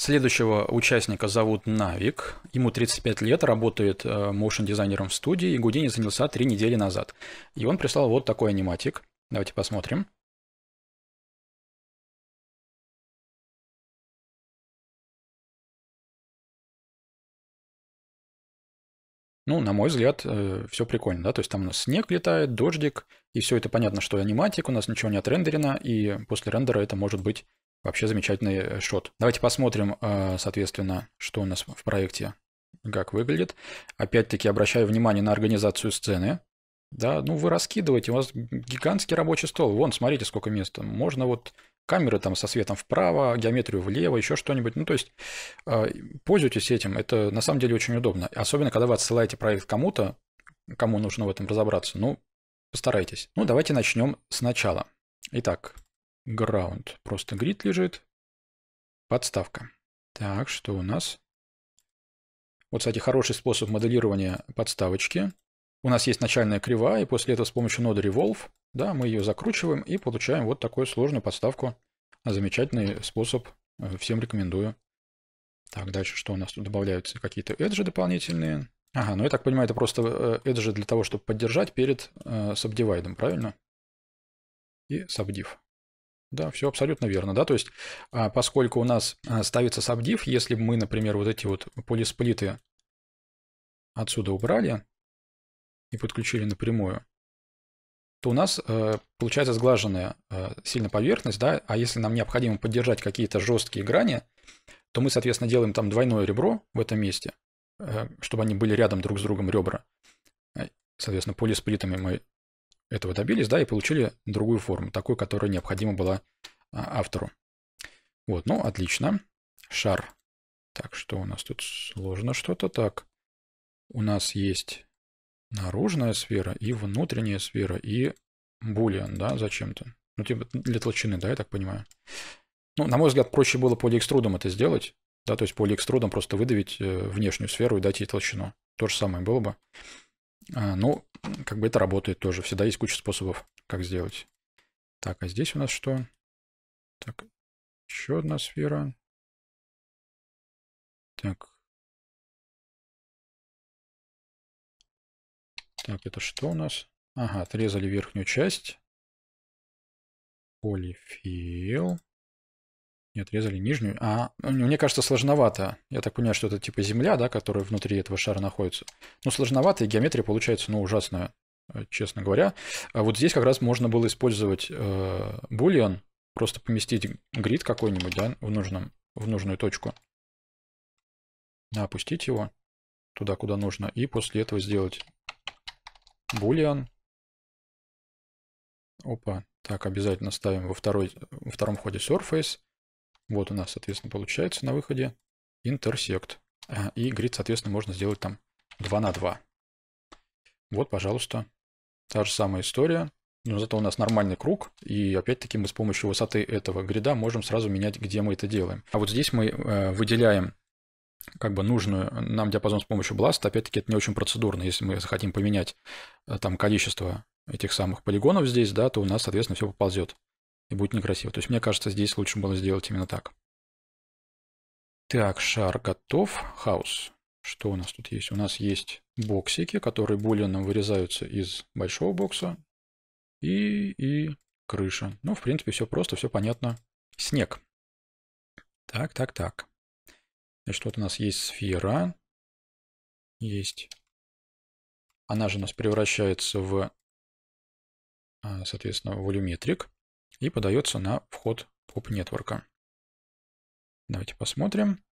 Следующего участника зовут Навик, ему 35 лет, работает моушн-дизайнером э, в студии, и Гудини занялся 3 недели назад. И он прислал вот такой аниматик. Давайте посмотрим. Ну, на мой взгляд, э, все прикольно, да, то есть там у нас снег летает, дождик, и все это понятно, что аниматик, у нас ничего не отрендерено, и после рендера это может быть Вообще замечательный э, шот. Давайте посмотрим, э, соответственно, что у нас в проекте, как выглядит. Опять-таки обращаю внимание на организацию сцены. Да, ну вы раскидываете, у вас гигантский рабочий стол. Вон, смотрите, сколько места. Можно вот камеры там со светом вправо, геометрию влево, еще что-нибудь. Ну, то есть э, пользуйтесь этим. Это на самом деле очень удобно. Особенно, когда вы отсылаете проект кому-то, кому нужно в этом разобраться. Ну, постарайтесь. Ну, давайте начнем сначала. Итак, Ground. Просто grid лежит. Подставка. Так, что у нас? Вот, кстати, хороший способ моделирования подставочки. У нас есть начальная кривая, и после этого с помощью ноды Revolve да, мы ее закручиваем и получаем вот такую сложную подставку. А замечательный способ, э, всем рекомендую. Так, дальше что у нас тут добавляются? Какие-то эджи дополнительные. Ага, ну я так понимаю, это просто э, эджи для того, чтобы поддержать перед э, сабдивайдом, правильно? И Subdiv. Да, все абсолютно верно, да, то есть а, поскольку у нас а, ставится сабдив, если бы мы, например, вот эти вот полисплиты отсюда убрали и подключили напрямую, то у нас э, получается сглаженная э, сильно поверхность, да, а если нам необходимо поддержать какие-то жесткие грани, то мы, соответственно, делаем там двойное ребро в этом месте, э, чтобы они были рядом друг с другом ребра. Э, соответственно, полисплитами мы этого добились, да, и получили другую форму, такую, которая необходима была а, автору. Вот, ну, отлично. Шар. Так, что у нас тут сложно что-то? Так, у нас есть наружная сфера и внутренняя сфера, и boolean, да, зачем-то. Ну, типа для толщины, да, я так понимаю. Ну, на мой взгляд, проще было полиэкструдом это сделать, да, то есть полиэкструдом просто выдавить э, внешнюю сферу и дать ей толщину. То же самое было бы. А, ну, как бы это работает тоже. Всегда есть куча способов, как сделать. Так, а здесь у нас что? Так, еще одна сфера. Так. Так, это что у нас? Ага, отрезали верхнюю часть. Полифил не отрезали нижнюю. А, ну, мне кажется, сложновато. Я так понимаю, что это типа земля, да, которая внутри этого шара находится. Ну, сложновато, и геометрия получается, ну, ужасная, э, честно говоря. А вот здесь как раз можно было использовать э, булион, просто поместить грид какой-нибудь, да, в, нужном, в нужную точку. Опустить его туда, куда нужно. И после этого сделать булион. Опа. Так, обязательно ставим во, второй, во втором ходе surface. Вот у нас, соответственно, получается на выходе интерсект. И грид, соответственно, можно сделать там 2 на 2. Вот, пожалуйста, та же самая история. Но зато у нас нормальный круг, и опять-таки мы с помощью высоты этого грида можем сразу менять, где мы это делаем. А вот здесь мы э, выделяем как бы нужную нам диапазон с помощью Blast. Опять-таки, это не очень процедурно. Если мы захотим поменять э, там количество этих самых полигонов здесь, да, то у нас, соответственно, все поползет и будет некрасиво. То есть, мне кажется, здесь лучше было сделать именно так. Так, шар готов. Хаус. Что у нас тут есть? У нас есть боксики, которые более нам вырезаются из большого бокса. И, и крыша. Ну, в принципе, все просто, все понятно. Снег. Так, так, так. Значит, вот у нас есть сфера. Есть. Она же у нас превращается в, а, соответственно, волюметрик и подается на вход поп нетворка. Давайте посмотрим.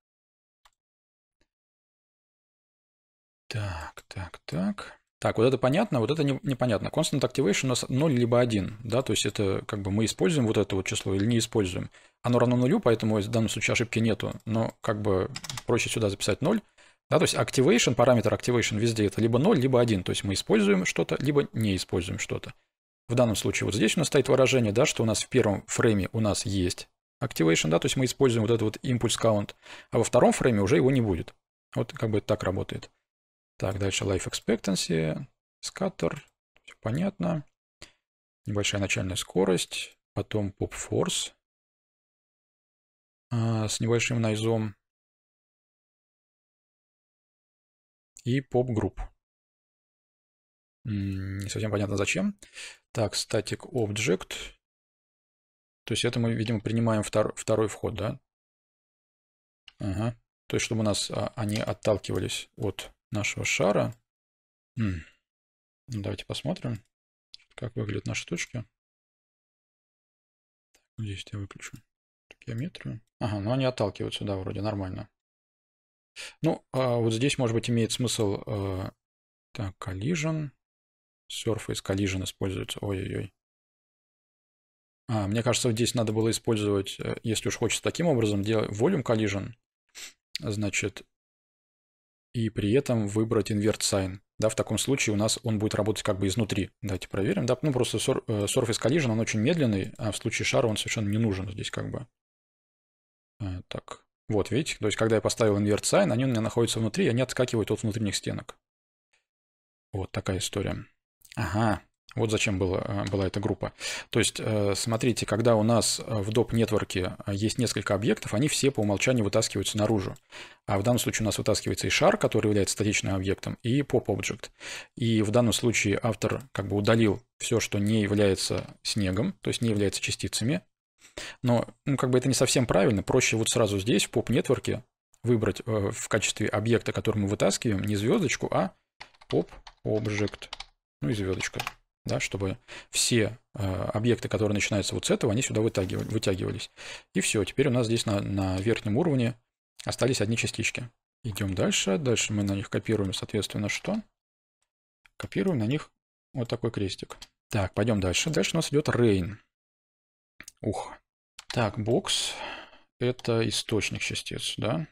Так, так, так. Так, вот это понятно, вот это не, непонятно. Constant activation у нас 0 либо 1, да, то есть это как бы мы используем вот это вот число или не используем. Оно равно нулю, поэтому в данном случае ошибки нету, но как бы проще сюда записать 0. Да, то есть activation, параметр activation везде это либо 0, либо 1, то есть мы используем что-то, либо не используем что-то. В данном случае вот здесь у нас стоит выражение, да, что у нас в первом фрейме у нас есть activation, да, то есть мы используем вот этот вот импульс count, а во втором фрейме уже его не будет. Вот как бы так работает. Так, дальше life expectancy, scatter, все понятно. Небольшая начальная скорость, потом pop force а, с небольшим найзом и pop group. Не совсем понятно зачем. Так, static object. То есть это мы, видимо, принимаем втор второй вход, да? Ага. То есть, чтобы у нас а, они отталкивались от нашего шара. М Ну, давайте посмотрим, как выглядят наши точки. Здесь я выключу геометрию. Ага, ну они отталкиваются, да, вроде нормально. Ну, а вот здесь, может быть, имеет смысл... Э, так, collision. Surface Collision используется. Ой-ой-ой. А, мне кажется, здесь надо было использовать, э, если уж хочется таким образом, делать Volume Collision, значит, и при этом выбрать Invert Sign. Да, в таком случае у нас он будет работать как бы изнутри. Давайте проверим. Да, ну просто э, Surface Collision, он очень медленный, а в случае шара он совершенно не нужен здесь как бы. А, так, вот видите, то есть когда я поставил Invert Sign, они у меня находятся внутри, и они отскакивают от внутренних стенок. Вот такая история. Ага, вот зачем была э, была эта группа. То есть, э, смотрите, когда у нас э, в доп. нетворке есть несколько объектов, они все по умолчанию вытаскиваются наружу. А в данном случае у нас вытаскивается и шар, который является статичным объектом, и pop-object. И в данном случае автор как бы удалил все, что не является снегом, то есть не является частицами. Но ну, как бы это не совсем правильно. Проще вот сразу здесь в поп-нетворке выбрать в качестве объекта, который мы вытаскиваем, не звездочку, а pop-object ну и звездочка, да, чтобы все э, объекты, которые начинаются вот с этого, они сюда вытягивали, вытягивались. И все, теперь у нас здесь на, на верхнем уровне остались одни частички. Идем дальше, дальше мы на них копируем, соответственно, что? Копируем на них вот такой крестик. Так, пойдем дальше. Дальше у нас идет rain. Ух. Так, бокс – это источник частиц, да?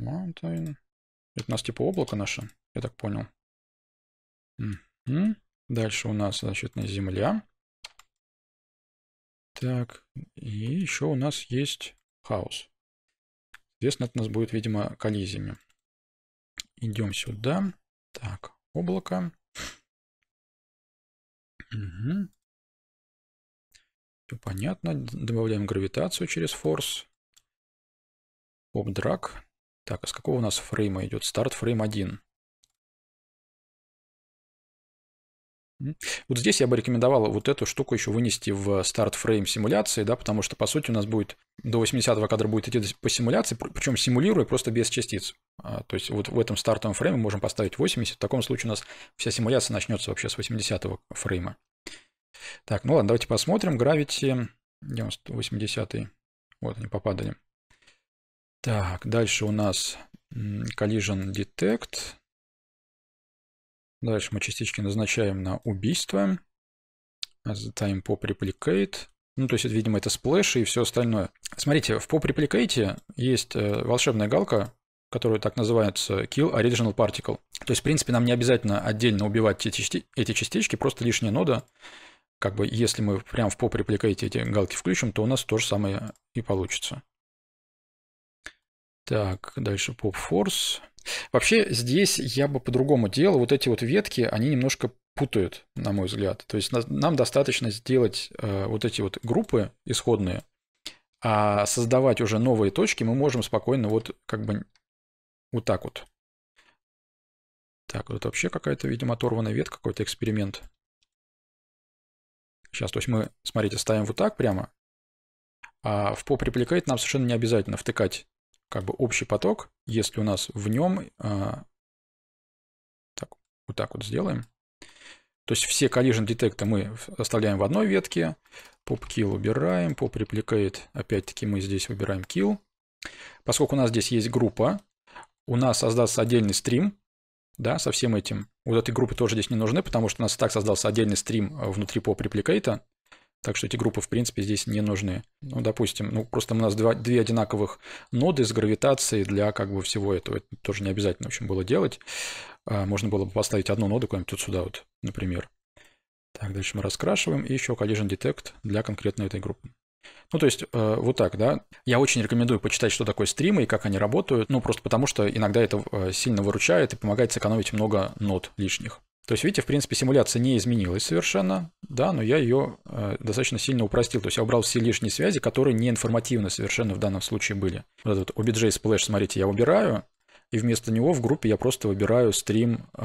Mountain. Это у нас типа облако наше, я так понял. Дальше у нас, значит, на Земля. Так, и еще у нас есть хаос. Соответственно, это у нас будет, видимо, коллизиями. Идем сюда. Так, облако. Угу. Все понятно. Добавляем гравитацию через форс. Обдраг. Так, а с какого у нас фрейма идет? Старт фрейм 1. Вот здесь я бы рекомендовал вот эту штуку еще вынести в старт фрейм симуляции, да, потому что, по сути, у нас будет до 80-го кадра будет идти по симуляции, причем симулируя просто без частиц. А, то есть вот в этом стартовом фрейме можем поставить 80, в таком случае у нас вся симуляция начнется вообще с 80-го фрейма. Так, ну ладно, давайте посмотрим. гравити. Gravity 80 Вот они попадали. Так, дальше у нас collision detect. Дальше мы частички назначаем на убийство. А Затаим по replicate. Ну, то есть, видимо, это сплэш и все остальное. Смотрите, в pop replicate есть э, волшебная галка, которую так называется kill original particle. То есть, в принципе, нам не обязательно отдельно убивать эти, эти частички, просто лишняя нода. Как бы, если мы прям в pop replicate эти галки включим, то у нас то же самое и получится. Так, дальше pop force. Вообще здесь я бы по-другому делал. Вот эти вот ветки, они немножко путают, на мой взгляд. То есть нам достаточно сделать э, вот эти вот группы исходные, а создавать уже новые точки мы можем спокойно вот как бы вот так вот. Так, вот это вообще какая-то, видимо, оторванная ветка, какой-то эксперимент. Сейчас, то есть мы, смотрите, ставим вот так прямо. А в pop нам совершенно не обязательно втыкать как бы общий поток, если у нас в нем, а, так, вот так вот сделаем, то есть все collision детекты мы оставляем в одной ветке, pop kill убираем, pop replicate, опять-таки мы здесь выбираем kill. Поскольку у нас здесь есть группа, у нас создастся отдельный стрим, да, со всем этим. Вот этой группы тоже здесь не нужны, потому что у нас и так создался отдельный стрим а, внутри pop replicate. Так что эти группы, в принципе, здесь не нужны. Ну, допустим, ну, просто у нас два, две одинаковых ноды с гравитацией для как бы всего этого. Это тоже не обязательно, в общем, было делать. А, можно было бы поставить одну ноду куда-нибудь вот сюда вот, например. Так, дальше мы раскрашиваем. И еще collision detect для конкретно этой группы. Ну, то есть, э, вот так, да. Я очень рекомендую почитать, что такое стримы и как они работают. Ну, просто потому что иногда это э, сильно выручает и помогает сэкономить много нот лишних. То есть, видите, в принципе, симуляция не изменилась совершенно, да, но я ее э, достаточно сильно упростил. То есть я убрал все лишние связи, которые не информативны совершенно в данном случае были. Вот этот OBJ Splash, смотрите, я убираю, и вместо него в группе я просто выбираю стрим э,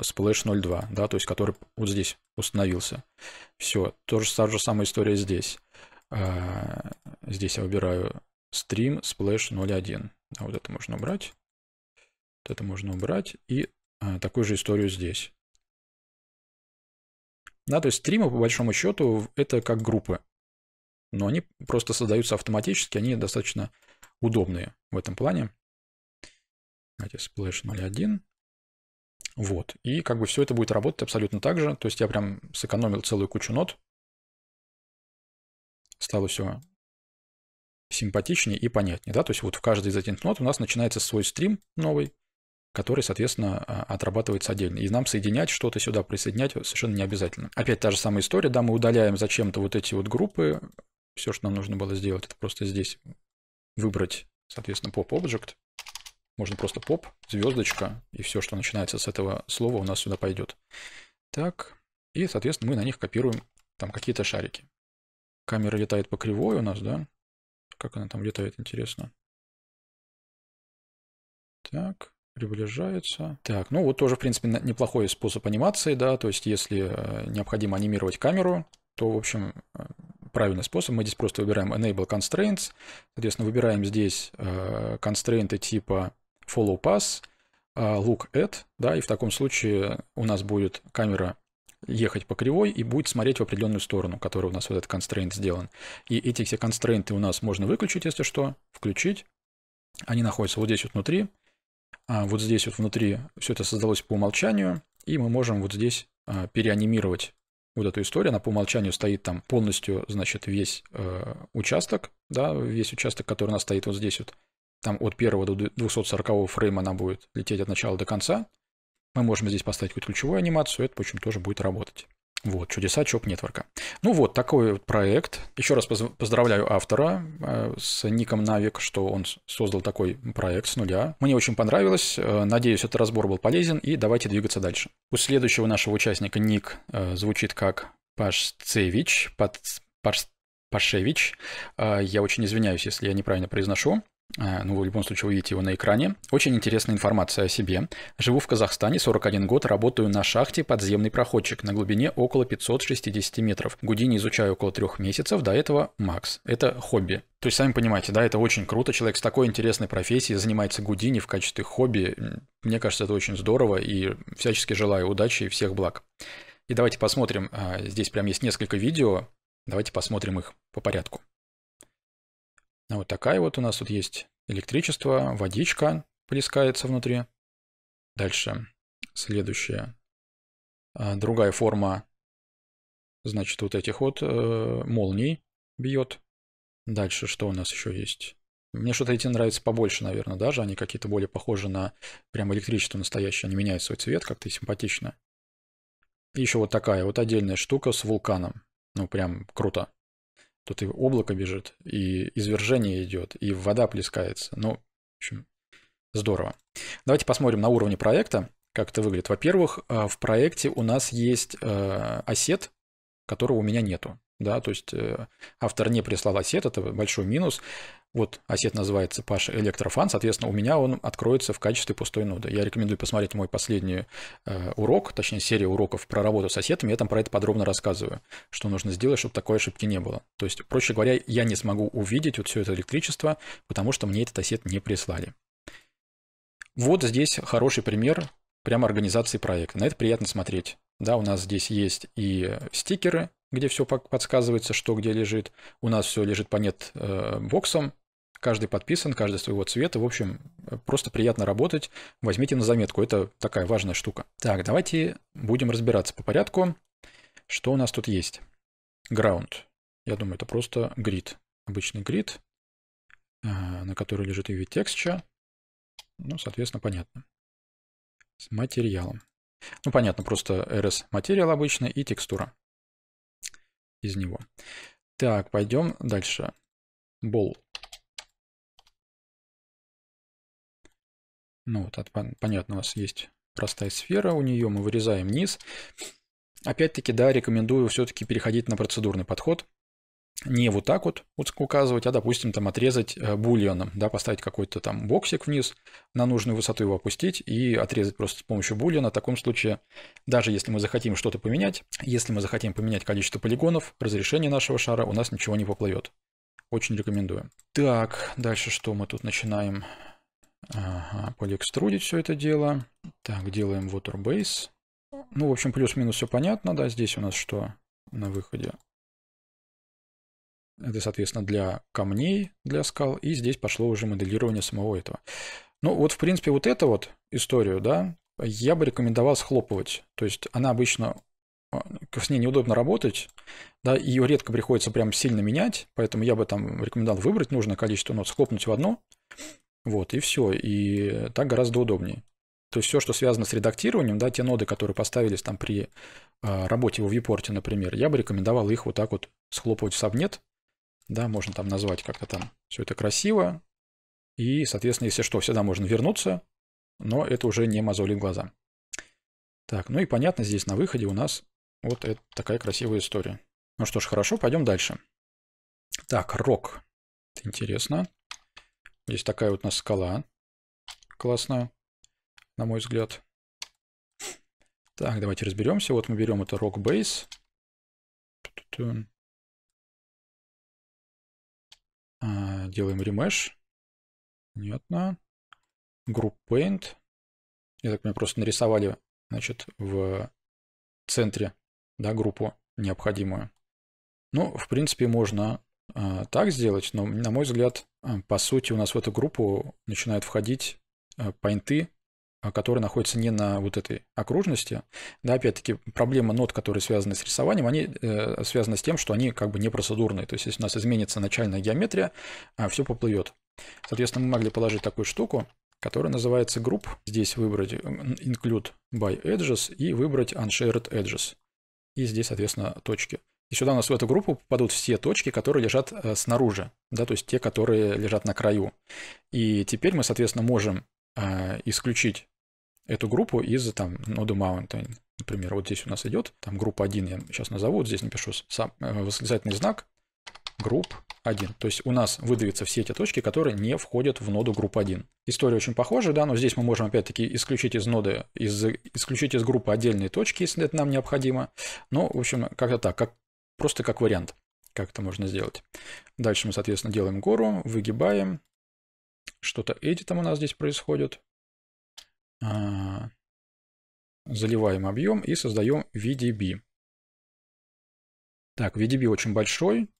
Splash 02, да, то есть который вот здесь установился. Все, тоже та же самая история здесь. Э, здесь я выбираю стрим Splash 01. А вот это можно убрать. Вот это можно убрать. И э, такую же историю здесь. Да, то есть стримы, по большому счету, это как группы. Но они просто создаются автоматически, они достаточно удобные в этом плане. Давайте splash 0.1. Вот. И как бы все это будет работать абсолютно так же. То есть я прям сэкономил целую кучу нот. Стало все симпатичнее и понятнее. Да? То есть вот в каждой из этих нот у нас начинается свой стрим новый который, соответственно, а, отрабатывается отдельно. И нам соединять что-то сюда, присоединять совершенно не обязательно. Опять та же самая история, да, мы удаляем зачем-то вот эти вот группы. Все, что нам нужно было сделать, это просто здесь выбрать, соответственно, pop object. Можно просто pop, звездочка, и все, что начинается с этого слова, у нас сюда пойдет. Так, и, соответственно, мы на них копируем там какие-то шарики. Камера летает по кривой у нас, да? Как она там летает, интересно. Так приближается. Так, ну вот тоже, в принципе, неплохой способ анимации, да, то есть если э, необходимо анимировать камеру, то, в общем, э, правильный способ. Мы здесь просто выбираем Enable Constraints, соответственно, выбираем здесь констрейнты э, типа Follow Pass, Look At, да, и в таком случае у нас будет камера ехать по кривой и будет смотреть в определенную сторону, которая у нас вот этот constraint сделан. И эти все констрейнты у нас можно выключить, если что, включить. Они находятся вот здесь вот внутри. А, вот здесь вот внутри все это создалось по умолчанию, и мы можем вот здесь а, переанимировать вот эту историю. Она по умолчанию стоит там полностью, значит, весь э, участок, да, весь участок, который у нас стоит вот здесь вот. Там от 1 до 240 фрейма она будет лететь от начала до конца. Мы можем здесь поставить какую-то ключевую анимацию, это, в общем, тоже будет работать. Вот, чудеса ЧОП-нетворка. Ну вот, такой вот проект. Еще раз поздравляю автора э, с ником Навик, что он создал такой проект с нуля. Мне очень понравилось. Э, надеюсь, этот разбор был полезен. И давайте двигаться дальше. У следующего нашего участника ник э, звучит как Пашцевич. Под... Паш... Пашевич. Я очень извиняюсь, если я неправильно произношу. Э, ну, в любом случае, вы видите его на экране. Очень интересная информация о себе. Живу в Казахстане 41 год, работаю на шахте подземный проходчик на глубине около 560 метров. Гудини изучаю около трех месяцев, до этого Макс. Это хобби. То есть, сами понимаете, да, это очень круто. Человек с такой интересной профессией занимается Гудини в качестве хобби. Мне кажется, это очень здорово и всячески желаю удачи и всех благ. И давайте посмотрим, а, здесь прям есть несколько видео, давайте посмотрим их по порядку. Вот такая вот у нас тут есть электричество, водичка плескается внутри. Дальше следующая, а, другая форма, значит, вот этих вот э, молний бьет. Дальше что у нас еще есть? Мне что-то эти нравятся побольше, наверное, даже. Они какие-то более похожи на прям электричество настоящее. Они меняют свой цвет как-то симпатично. И еще вот такая вот отдельная штука с вулканом. Ну, прям круто тут и облако бежит, и извержение идет, и вода плескается. Ну, в общем, здорово. Давайте посмотрим на уровне проекта, как это выглядит. Во-первых, э, в проекте у нас есть э, осет, которого у меня нету да, то есть э, автор не прислал осет, это большой минус. Вот осет называется Паша Электрофан, соответственно, у меня он откроется в качестве пустой ноды. Я рекомендую посмотреть мой последний э, урок, точнее серия уроков про работу с осетами, я там про это подробно рассказываю, что нужно сделать, чтобы такой ошибки не было. То есть, проще говоря, я не смогу увидеть вот все это электричество, потому что мне этот осет не прислали. Вот здесь хороший пример прямо организации проекта. На это приятно смотреть. Да, у нас здесь есть и стикеры, где все подсказывается, что где лежит. У нас все лежит по нет э, боксом, каждый подписан, каждый своего цвета. В общем, э, просто приятно работать. Возьмите на заметку, это такая важная штука. Так, давайте будем разбираться по порядку, что у нас тут есть. Ground. Я думаю, это просто grid, Обычный grid, э, на который лежит UV Texture, Ну, соответственно, понятно. С материалом. Ну, понятно, просто RS материал обычный и текстура из него. Так, пойдем дальше. Бол. Ну вот, понятно, у нас есть простая сфера, у нее мы вырезаем низ. Опять-таки, да, рекомендую все-таки переходить на процедурный подход не вот так вот указывать, а, допустим, там отрезать э, бульоном, да, поставить какой-то там боксик вниз, на нужную высоту его опустить и отрезать просто с помощью бульона. В таком случае, даже если мы захотим что-то поменять, если мы захотим поменять количество полигонов, разрешение нашего шара, у нас ничего не поплывет. Очень рекомендую. Так, дальше что мы тут начинаем? Ага, полиэкструдить все это дело. Так, делаем waterbase. Ну, в общем, плюс-минус все понятно, да, здесь у нас что на выходе? Это, соответственно, для камней, для скал. И здесь пошло уже моделирование самого этого. Ну, вот, в принципе, вот эту вот историю, да, я бы рекомендовал схлопывать. То есть она обычно а, с ней неудобно работать, да, ее редко приходится прям сильно менять, поэтому я бы там рекомендовал выбрать нужное количество нот, схлопнуть в одно, вот, и все, и так гораздо удобнее. То есть все, что связано с редактированием, да, те ноды, которые поставились там при э, работе в viewport, например, я бы рекомендовал их вот так вот схлопывать в сабнет, да, можно там назвать как-то там все это красиво. И, соответственно, если что, всегда можно вернуться, но это уже не мозолит глаза. Так, ну и понятно, здесь на выходе у нас вот это такая красивая история. Ну что ж, хорошо, пойдем дальше. Так, рок. интересно. Здесь такая вот у нас скала. Классная, на мой взгляд. Так, давайте разберемся. Вот мы берем это рок бейс. А, делаем ремеш. нет, на Group Paint. Я так понимаю, просто нарисовали, значит, в центре, да, группу необходимую. Ну, в принципе, можно э, так сделать, но, на мой взгляд, э, по сути, у нас в эту группу начинают входить э, поинты а, которые находятся не на вот этой окружности. Да, опять-таки, проблема нот, которые связаны с рисованием, они э, связаны с тем, что они как бы не процедурные. То есть, если у нас изменится начальная геометрия, э, а, все поплывет. Соответственно, мы могли положить такую штуку, которая называется group. Здесь выбрать include by edges и выбрать unshared edges. И здесь, соответственно, точки. И сюда у нас в эту группу попадут все точки, которые лежат э, снаружи, да, то есть те, которые лежат на краю. И теперь мы, соответственно, можем а, исключить эту группу из там ноду Mountain. Например, вот здесь у нас идет, там группа 1 я сейчас назову, вот здесь напишу сам, э, восклицательный знак групп 1. То есть у нас выдавятся все эти точки, которые не входят в ноду групп 1. История очень похожа, да, но здесь мы можем опять-таки исключить из ноды, из, исключить из группы отдельные точки, если это нам необходимо. Но, ну, в общем, как-то так, как, просто как вариант, как это можно сделать. Дальше мы, соответственно, делаем гору, выгибаем, что-то эдитом у нас здесь происходит. А, заливаем объем и создаем VDB. Так, VDB очень большой.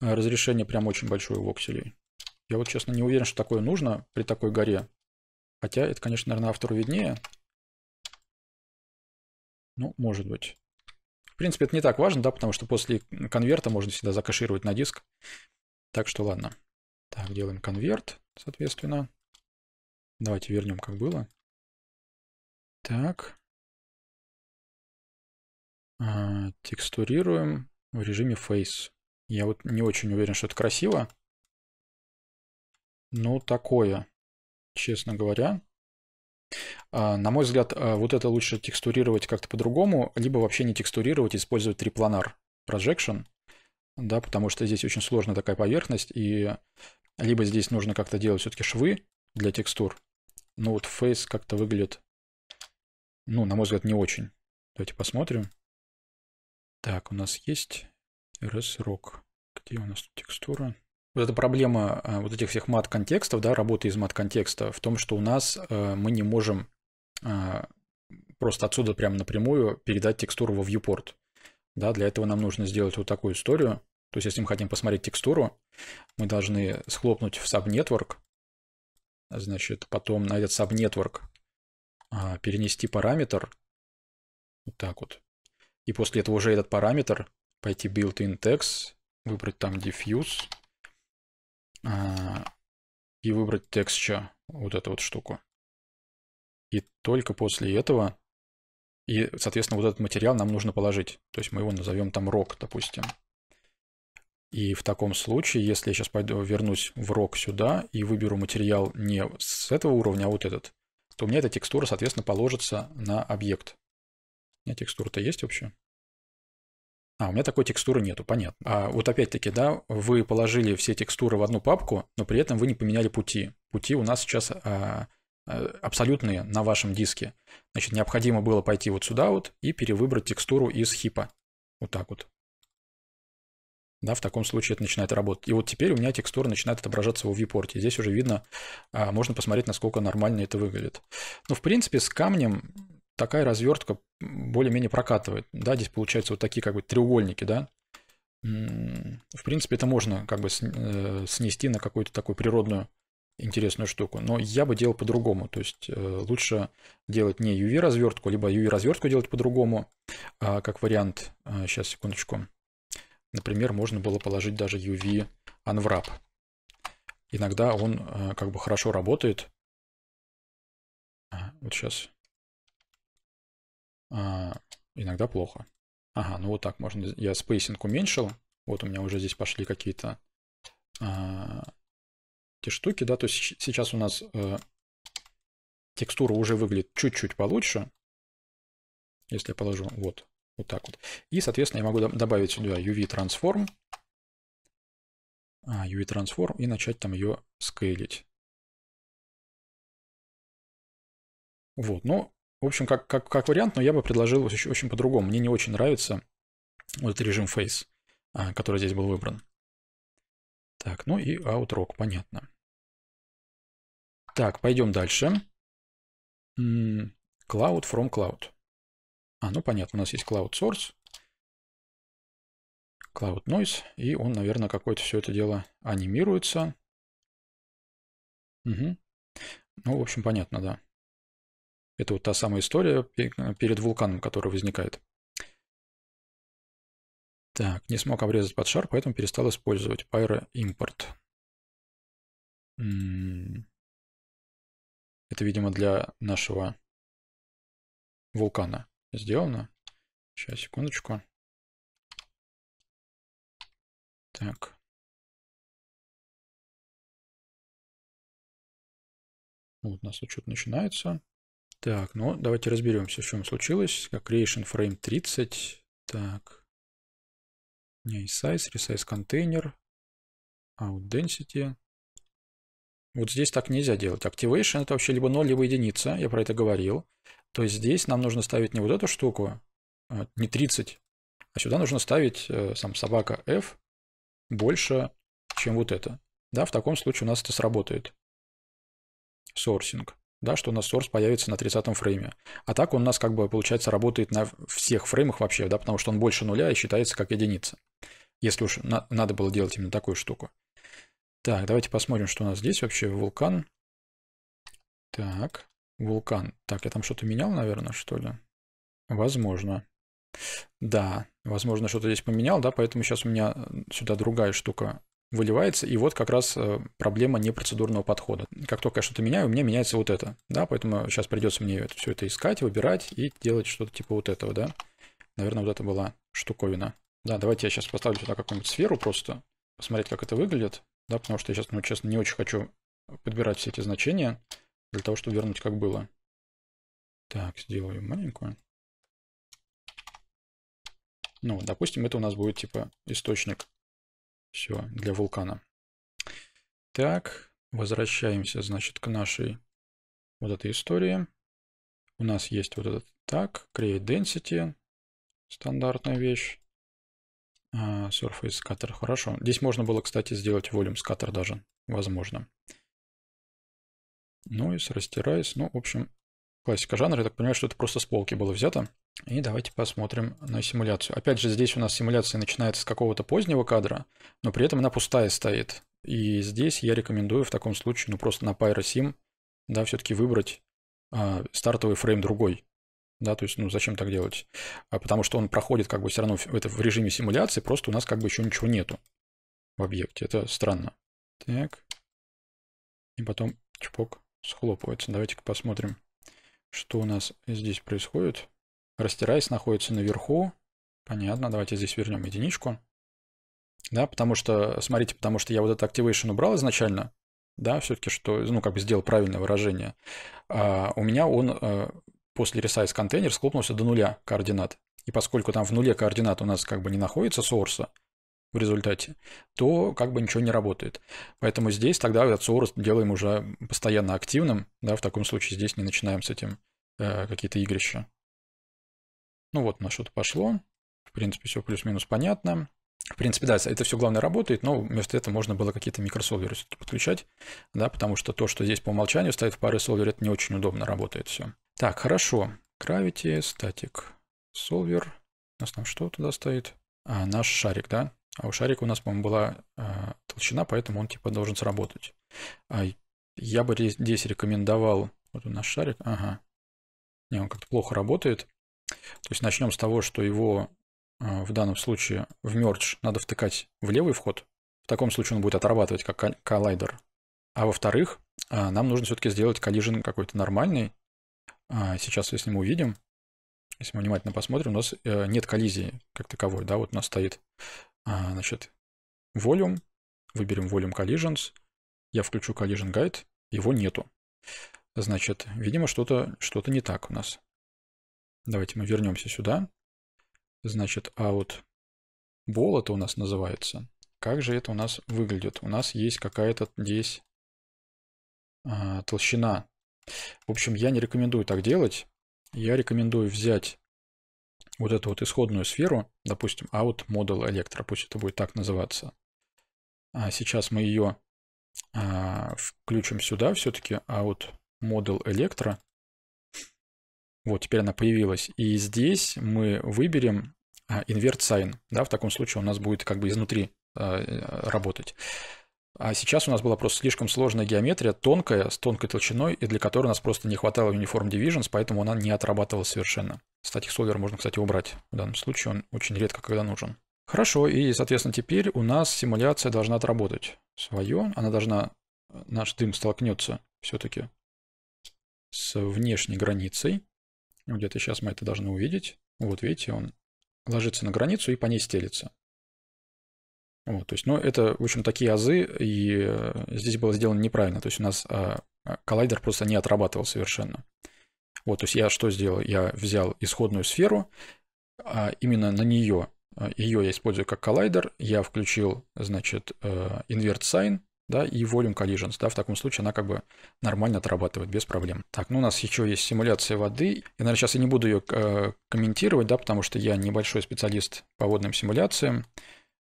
А, разрешение прям очень большое у вокселей. Я вот, честно, не уверен, что такое нужно при такой горе. Хотя это, конечно, наверное, автору виднее. Ну, может быть. В принципе, это не так важно, да, потому что после конверта можно всегда закашировать на диск. Так что ладно. Так, делаем конверт, соответственно. Давайте вернем, как было. Так. А, текстурируем в режиме Face. Я вот не очень уверен, что это красиво. Ну, такое, честно говоря. А, на мой взгляд, а, вот это лучше текстурировать как-то по-другому, либо вообще не текстурировать, использовать трипланар projection, да, потому что здесь очень сложная такая поверхность, и либо здесь нужно как-то делать все-таки швы для текстур. Но вот фейс как-то выглядит, ну, на мой взгляд, не очень. Давайте посмотрим. Так, у нас есть RS Где у нас текстура? Вот эта проблема э, вот этих всех мат-контекстов, да, работы из мат-контекста, в том, что у нас э, мы не можем э, просто отсюда прямо напрямую передать текстуру во viewport. Да, для этого нам нужно сделать вот такую историю. То есть, если мы хотим посмотреть текстуру, мы должны схлопнуть в subnetwork, значит, потом на этот subnetwork а, перенести параметр, вот так вот, и после этого уже этот параметр пойти built-in text, выбрать там diffuse, а, и выбрать texture, вот эту вот штуку. И только после этого, и, соответственно, вот этот материал нам нужно положить. То есть мы его назовем там rock, допустим. И в таком случае, если я сейчас пойду, вернусь в рок сюда и выберу материал не с этого уровня, а вот этот, то у меня эта текстура, соответственно, положится на объект. У меня текстура-то есть вообще? А, у меня такой текстуры нету, понятно. А вот опять-таки, да, вы положили все текстуры в одну папку, но при этом вы не поменяли пути. Пути у нас сейчас а, э, абсолютные на вашем диске. Значит, необходимо было пойти вот сюда вот и перевыбрать текстуру из хипа. Вот так вот да, в таком случае это начинает работать. И вот теперь у меня текстура начинает отображаться во viewport. И здесь уже видно, а, можно посмотреть, насколько нормально это выглядит. Но, ну, в принципе, с камнем такая развертка более-менее прокатывает. Да, здесь получаются вот такие как бы треугольники, да. В принципе, это можно как бы э, снести на какую-то такую природную интересную штуку. Но я бы делал по-другому. То есть э, лучше делать не UV-развертку, либо UV-развертку делать по-другому, а, как вариант. Сейчас, а, секундочку. Например, можно было положить даже UV Unwrap. Иногда он э, как бы хорошо работает. Вот сейчас. А, иногда плохо. Ага, ну вот так можно. Я спейсинг уменьшил. Вот у меня уже здесь пошли какие-то а, те штуки, да. То есть сейчас у нас а, текстура уже выглядит чуть-чуть получше. Если я положу вот вот так вот. И, соответственно, я могу добавить сюда uv Transform, а, uv Transform и начать там ее скейлить. Вот, ну, в общем, как, как, как вариант, но я бы предложил очень, очень по-другому. Мне не очень нравится вот этот режим Face, а, который здесь был выбран. Так, ну и Outrock, понятно. Так, пойдем дальше. Cloud from Cloud. А, ну понятно, у нас есть Cloud Source, Cloud Noise, и он, наверное, какое-то все это дело анимируется. Угу. Ну, в общем, понятно, да. Это вот та самая история перед вулканом, который возникает. Так, не смог обрезать под шар, поэтому перестал использовать Pyro Import. М-м. Это, видимо, для нашего вулкана сделано. Сейчас, секундочку. Так. Вот у нас учет начинается. Так, ну давайте разберемся, в чем случилось. Как creation frame 30. Так. Не resize, resize контейнер. Out density. Вот здесь так нельзя делать. Activation это вообще либо 0, либо единица. Я про это говорил то есть здесь нам нужно ставить не вот эту штуку, а не 30, а сюда нужно ставить э, сам собака f больше, чем вот это. Да, в таком случае у нас это сработает. Сорсинг. Да, что у нас source появится на 30 фрейме. А так он у нас как бы, получается, работает на всех фреймах вообще, да, потому что он больше нуля и считается как единица. Если уж на надо было делать именно такую штуку. Так, давайте посмотрим, что у нас здесь вообще вулкан. Так, Вулкан. Так, я там что-то менял, наверное, что ли? Возможно. Да, возможно, что-то здесь поменял, да, поэтому сейчас у меня э, сюда другая штука выливается, и вот как раз э, проблема непроцедурного подхода. Как только я что-то меняю, у меня меняется вот это, да, поэтому сейчас придется мне это, все это искать, выбирать и делать что-то типа вот этого, да. Наверное, вот это была штуковина. Да, давайте я сейчас поставлю сюда какую-нибудь сферу просто, посмотреть, как это выглядит, да, потому что я сейчас, ну, честно, не очень хочу подбирать все эти значения для того, чтобы вернуть как было. Так, сделаю маленькую. Ну, допустим, это у нас будет типа источник. Все, для вулкана. Так, возвращаемся, значит, к нашей вот этой истории. У нас есть вот этот так, create density, стандартная вещь. А, surface scatter, хорошо. Здесь можно было, кстати, сделать volume scatter даже, Возможно. Noise, ну, Rasterize. Ну, в общем, классика жанра. Я так понимаю, что это просто с полки было взято. И давайте посмотрим на симуляцию. Опять же, здесь у нас симуляция начинается с какого-то позднего кадра, но при этом она пустая стоит. И здесь я рекомендую в таком случае, ну, просто на PyroSim, да, все-таки выбрать а, стартовый фрейм другой. Да, то есть, ну, зачем так делать? А потому что он проходит как бы все равно в, это, в режиме симуляции, просто у нас как бы еще ничего нету в объекте. Это странно. Так. И потом чпок схлопывается. Давайте-ка посмотрим, что у нас здесь происходит. Растирайс находится наверху. Понятно, давайте здесь вернем единичку. Да, потому что, смотрите, потому что я вот это activation убрал изначально, да, все-таки, что, ну, как бы сделал правильное выражение. А у меня он а, после resize контейнер схлопнулся до нуля координат. И поскольку там в нуле координат у нас как бы не находится сорса, в результате, то как бы ничего не работает. Поэтому здесь тогда этот соурс делаем уже постоянно активным, да, в таком случае здесь не начинаем с этим э, какие-то игрища. Ну вот, на что-то пошло. В принципе, все плюс-минус понятно. В принципе, да, это все главное работает, но вместо этого можно было какие-то микросолверы все-таки подключать, да, потому что то, что здесь по умолчанию стоит в паре солвер, это не очень удобно работает все. Так, хорошо. Gravity, static, solver. У нас там что туда стоит? А, наш шарик, да? А у шарика у нас, по-моему, была э, толщина, поэтому он типа должен сработать. А я бы здесь рекомендовал... Вот у нас шарик. Ага. Не, он как-то плохо работает. То есть начнем с того, что его э, в данном случае в мерч надо втыкать в левый вход. В таком случае он будет отрабатывать как коллайдер. А во-вторых, э, нам нужно все-таки сделать коллижен какой-то нормальный. Э, сейчас, если мы увидим, если мы внимательно посмотрим, у нас э, нет коллизии как таковой, да, вот у нас стоит а, значит, Volume, выберем Volume Collisions, я включу Collision Guide, его нету. Значит, видимо, что-то что, -то, не так у нас. Давайте мы вернемся сюда. Значит, out а ball это у нас называется. Как же это у нас выглядит? У нас есть какая-то здесь а, толщина. В общем, я не рекомендую так делать. Я рекомендую взять вот эту вот исходную сферу, допустим, out а model электро, пусть это будет так называться. А сейчас мы ее а, включим сюда, все-таки out model электро. Вот, теперь она появилась. И здесь мы выберем а, invert sign, да, в таком случае у нас будет как бы изнутри а, работать. А сейчас у нас была просто слишком сложная геометрия, тонкая, с тонкой толщиной, и для которой у нас просто не хватало Uniform Divisions, поэтому она не отрабатывалась совершенно. Static Solver можно, кстати, убрать. В данном случае он очень редко когда нужен. Хорошо, и, соответственно, теперь у нас симуляция должна отработать свое. Она должна, наш дым столкнется все-таки с внешней границей. Где-то сейчас мы это должны увидеть. Вот видите, он ложится на границу и по ней стелится. Вот, то есть, ну, это, в общем, такие азы, и э, здесь было сделано неправильно. То есть у нас а, а, коллайдер просто не отрабатывал совершенно. Вот, то есть я что сделал? Я взял исходную сферу, а именно на нее, ее я использую как коллайдер, я включил, значит, э, invert sign, да, и volume collisions, да, в таком случае она как бы нормально отрабатывает, без проблем. Так, ну у нас еще есть симуляция воды, я, наверное, сейчас я не буду ее э, комментировать, да, потому что я небольшой специалист по водным симуляциям,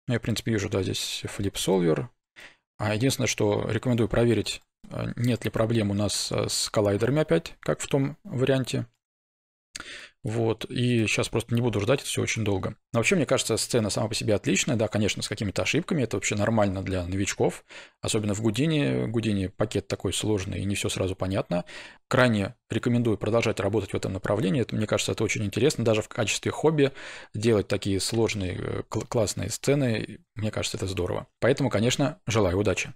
я, в принципе, вижу, да, здесь Flip Solver. А единственное, что рекомендую проверить, а, нет ли проблем у нас а, с коллайдерами опять, как в том варианте. Вот, и сейчас просто не буду ждать это все очень долго. Но а вообще, мне кажется, сцена сама по себе отличная, да, конечно, с какими-то ошибками, это вообще нормально для новичков, особенно в Гудине, Гудине пакет такой сложный и не все сразу понятно. Крайне рекомендую продолжать работать в этом направлении, это, мне кажется, это очень интересно, даже в качестве хобби делать такие сложные, э, классные сцены, мне кажется, это здорово. Поэтому, конечно, желаю удачи.